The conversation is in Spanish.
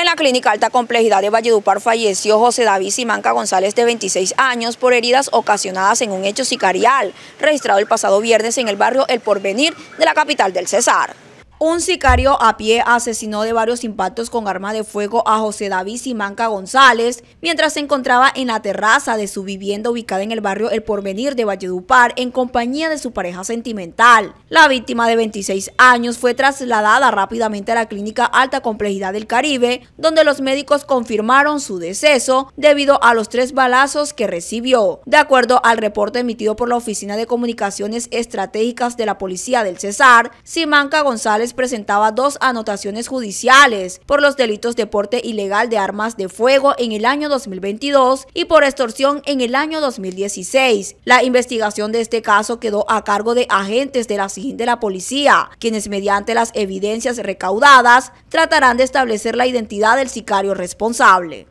En la clínica alta complejidad de Valledupar falleció José David Simanca González de 26 años por heridas ocasionadas en un hecho sicarial registrado el pasado viernes en el barrio El Porvenir de la capital del Cesar. Un sicario a pie asesinó de varios impactos con arma de fuego a José David Simanca González mientras se encontraba en la terraza de su vivienda ubicada en el barrio El Porvenir de Valledupar en compañía de su pareja sentimental. La víctima de 26 años fue trasladada rápidamente a la clínica Alta Complejidad del Caribe, donde los médicos confirmaron su deceso debido a los tres balazos que recibió. De acuerdo al reporte emitido por la Oficina de Comunicaciones Estratégicas de la Policía del Cesar, Simanca González presentaba dos anotaciones judiciales por los delitos de porte ilegal de armas de fuego en el año 2022 y por extorsión en el año 2016. La investigación de este caso quedó a cargo de agentes de la CIGIN de la policía, quienes mediante las evidencias recaudadas tratarán de establecer la identidad del sicario responsable.